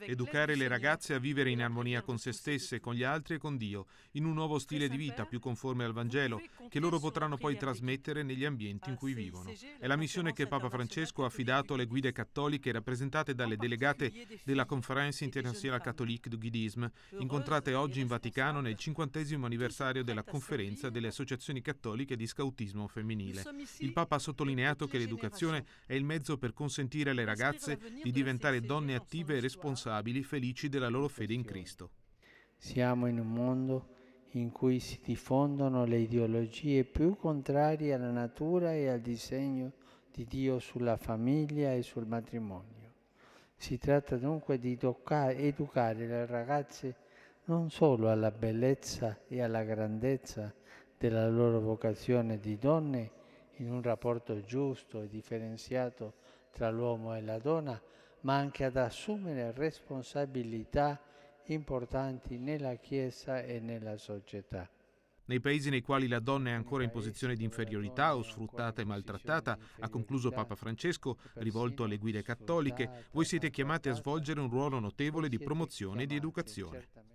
Educare le ragazze a vivere in armonia con se stesse, con gli altri e con Dio, in un nuovo stile di vita più conforme al Vangelo, che loro potranno poi trasmettere negli ambienti in cui ah, vivono. È la missione che Papa Francesco ha affidato alle guide cattoliche rappresentate dalle delegate della Conferenza Internazionale Catholique du Guidisme, incontrate oggi in Vaticano nel cinquantesimo anniversario della Conferenza delle Associazioni Cattoliche di Scautismo Femminile. Il Papa ha sottolineato che l'educazione è il mezzo per consentire alle ragazze di diventare donne attive e responsabili responsabili felici della loro fede in Cristo. Siamo in un mondo in cui si diffondono le ideologie più contrarie alla natura e al disegno di Dio sulla famiglia e sul matrimonio. Si tratta dunque di educare, educare le ragazze non solo alla bellezza e alla grandezza della loro vocazione di donne in un rapporto giusto e differenziato tra l'uomo e la donna, ma anche ad assumere responsabilità importanti nella Chiesa e nella società. Nei paesi nei quali la donna è ancora in posizione di inferiorità o sfruttata e maltrattata, ha concluso Papa Francesco, rivolto alle guide cattoliche, voi siete chiamate a svolgere un ruolo notevole di promozione e di educazione.